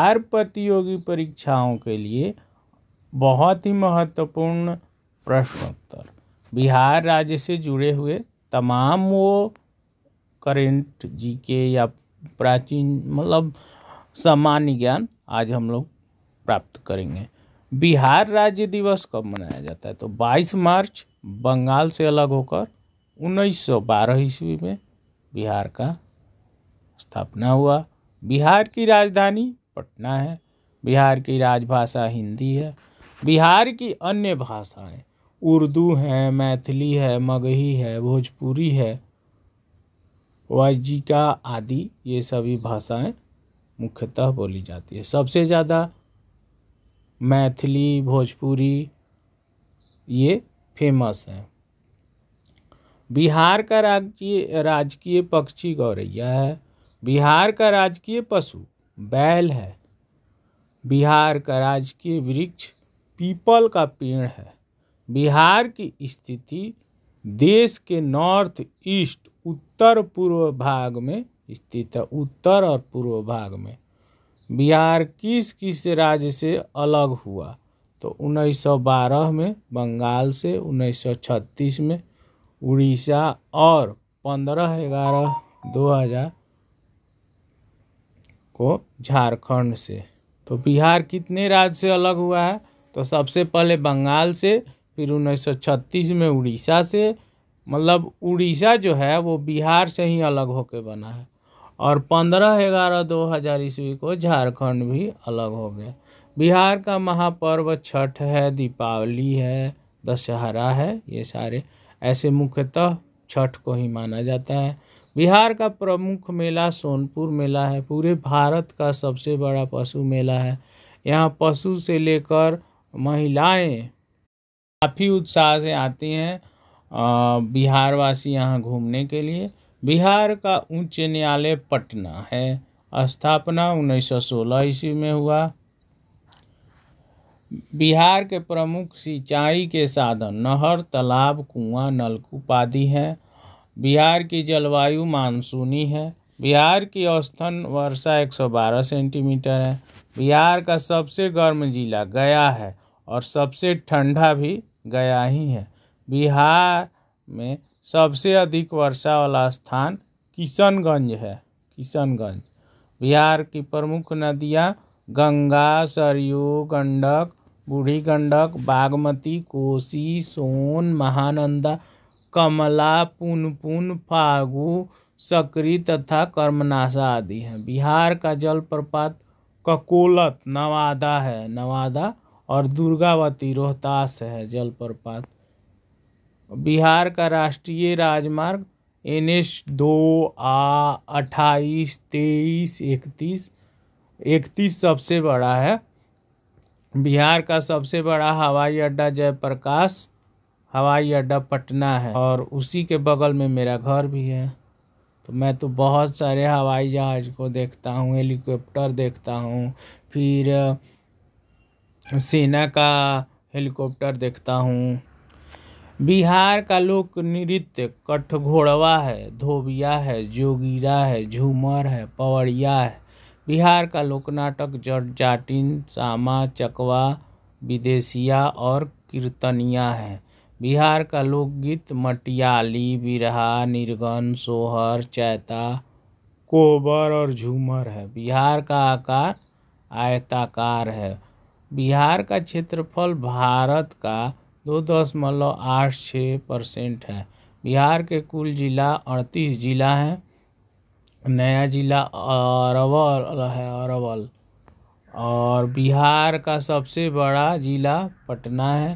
हर प्रतियोगी परीक्षाओं के लिए बहुत ही महत्वपूर्ण प्रश्नोत्तर बिहार राज्य से जुड़े हुए तमाम वो करेंट जीके या प्राचीन मतलब सामान्य ज्ञान आज हम लोग प्राप्त करेंगे बिहार राज्य दिवस कब मनाया जाता है तो 22 मार्च बंगाल से अलग होकर 1912 ईस्वी में बिहार का स्थापना हुआ बिहार की राजधानी पटना है बिहार की राजभाषा हिंदी है बिहार की अन्य भाषाएं उर्दू है मैथिली है मगही है भोजपुरी है वाजिका आदि ये सभी भाषाएं मुख्यतः बोली जाती है सबसे ज़्यादा मैथिली भोजपुरी ये फेमस हैं बिहार का राजकीय राजकीय पक्षी गौरैया है बिहार का राजकीय पशु बैल है बिहार का राजकीय वृक्ष पीपल का पेड़ है बिहार की स्थिति देश के नॉर्थ ईस्ट उत्तर पूर्व भाग में स्थित है उत्तर और पूर्व भाग में बिहार किस किस राज्य से अलग हुआ तो 1912 में बंगाल से 1936 में उड़ीसा और पंद्रह ग्यारह दो हज़ार को झारखंड से तो बिहार कितने राज्य से अलग हुआ है तो सबसे पहले बंगाल से फिर 1936 में उड़ीसा से मतलब उड़ीसा जो है वो बिहार से ही अलग होकर बना है और पंद्रह ग्यारह दो हज़ार ईस्वी को झारखंड भी अलग हो गया बिहार का महापर्व छठ है दीपावली है दशहरा है ये सारे ऐसे मुख्यतः छठ को ही माना जाता है बिहार का प्रमुख मेला सोनपुर मेला है पूरे भारत का सबसे बड़ा पशु मेला है यहाँ पशु से लेकर महिलाएं काफ़ी उत्साह से आती हैं बिहारवासी यहाँ घूमने के लिए बिहार का उच्च न्यायालय पटना है स्थापना 1916 ईस्वी में हुआ बिहार के प्रमुख सिंचाई के साधन नहर तालाब कुआं नलकूप आदि हैं बिहार की जलवायु मानसूनी है बिहार की औसतन वर्षा 112 सेंटीमीटर है बिहार का सबसे गर्म जिला गया है और सबसे ठंडा भी गया ही है बिहार में सबसे अधिक वर्षा वाला स्थान किशनगंज है किशनगंज बिहार की प्रमुख नदियाँ गंगा सरयू गंडक बूढ़ी गंडक बागमती कोसी सोन महानंदा कमला पुनपुन फागु सकरी तथा कर्मनाशा आदि हैं बिहार का जलप्रपात ककोलत नवादा है नवादा और दुर्गावती रोहतास है जलप्रपात बिहार का राष्ट्रीय राजमार्ग एन एच दो आ अट्ठाईस तेईस इकतीस इकतीस सबसे बड़ा है बिहार का सबसे बड़ा हवाई अड्डा जयप्रकाश हवाई अड्डा पटना है और उसी के बगल में मेरा घर भी है तो मैं तो बहुत सारे हवाई जहाज़ को देखता हूँ हेलीकॉप्टर देखता हूँ फिर सेना का हेलीकॉप्टर देखता हूँ बिहार का लोक नृत्य कठघोड़वा है धोबिया है जोगीरा है झूमर है पवड़िया है बिहार का लोक नाटक जट जाटिन सामा चकवा विदेशिया और कीर्तनिया है बिहार का लोकगीत मटियाली बिरहा निर्गन सोहर चैता कोबर और झूमर है बिहार का आकार आयताकार है बिहार का क्षेत्रफल भारत का दो दशमलव आठ छः परसेंट है बिहार के कुल जिला अड़तीस जिला हैं नया जिला अरवल है अरवल और बिहार का सबसे बड़ा जिला पटना है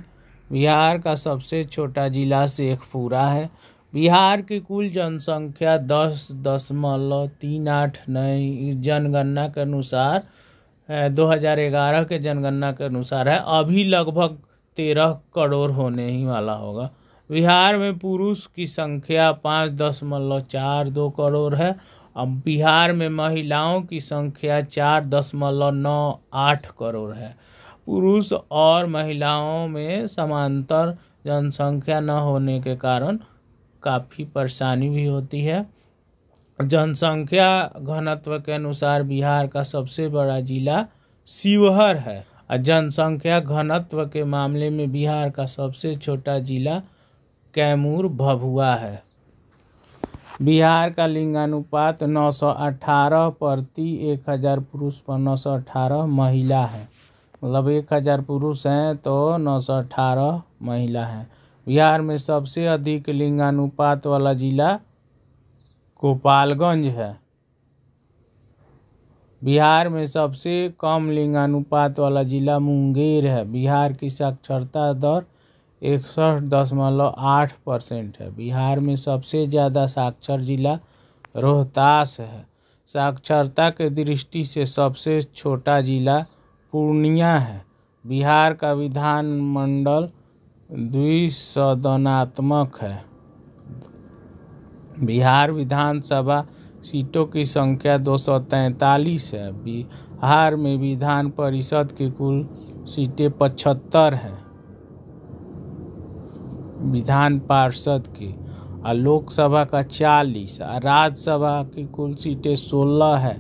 बिहार का सबसे छोटा जिला शेखपुरा है बिहार की कुल जनसंख्या दस दशमलव तीन आठ नई जनगणना के अनुसार दो हज़ार ग्यारह के जनगणना के अनुसार है अभी लगभग तेरह करोड़ होने ही वाला होगा बिहार में पुरुष की संख्या पाँच दशमलव चार दो करोड़ है अब बिहार में महिलाओं की संख्या चार दशमलव नौ आठ करोड़ है पुरुष और महिलाओं में समांतर जनसंख्या न होने के कारण काफ़ी परेशानी भी होती है जनसंख्या घनत्व के अनुसार बिहार का सबसे बड़ा जिला शिवहर है और जनसंख्या घनत्व के मामले में बिहार का सबसे छोटा जिला कैमूर भभुआ है बिहार का लिंगानुपात 918 प्रति 1000 पुरुष पर 918 महिला है मतलब एक हज़ार पुरुष हैं तो नौ सौ अठारह महिला हैं बिहार में सबसे अधिक लिंगानुपात वाला जिला गोपालगंज है बिहार में सबसे कम लिंगानुपात वाला जिला मुंगेर है बिहार की साक्षरता दर इकसठ दशमलव आठ परसेंट है बिहार में सबसे ज़्यादा साक्षर जिला रोहतास है साक्षरता के दृष्टि से सबसे छोटा जिला पूर्णिया है बिहार का विधानमंडल द्विसदनात्मक है बिहार विधानसभा सीटों की संख्या दो है बिहार में विधान परिषद की कुल सीटें पचहत्तर हैं विधान पार्षद की और लोकसभा का चालीस और राज्यसभा की कुल सीटें सोलह है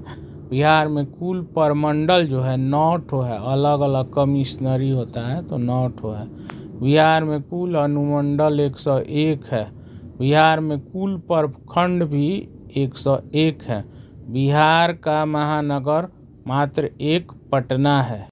बिहार में कुल प्रमंडल जो है नौ ठो है अलग अलग कमिश्नरी होता है तो नौ ठो है बिहार में कुल अनुमंडल एक सौ एक है बिहार में कुल प्रखंड भी एक सौ एक है बिहार का महानगर मात्र एक पटना है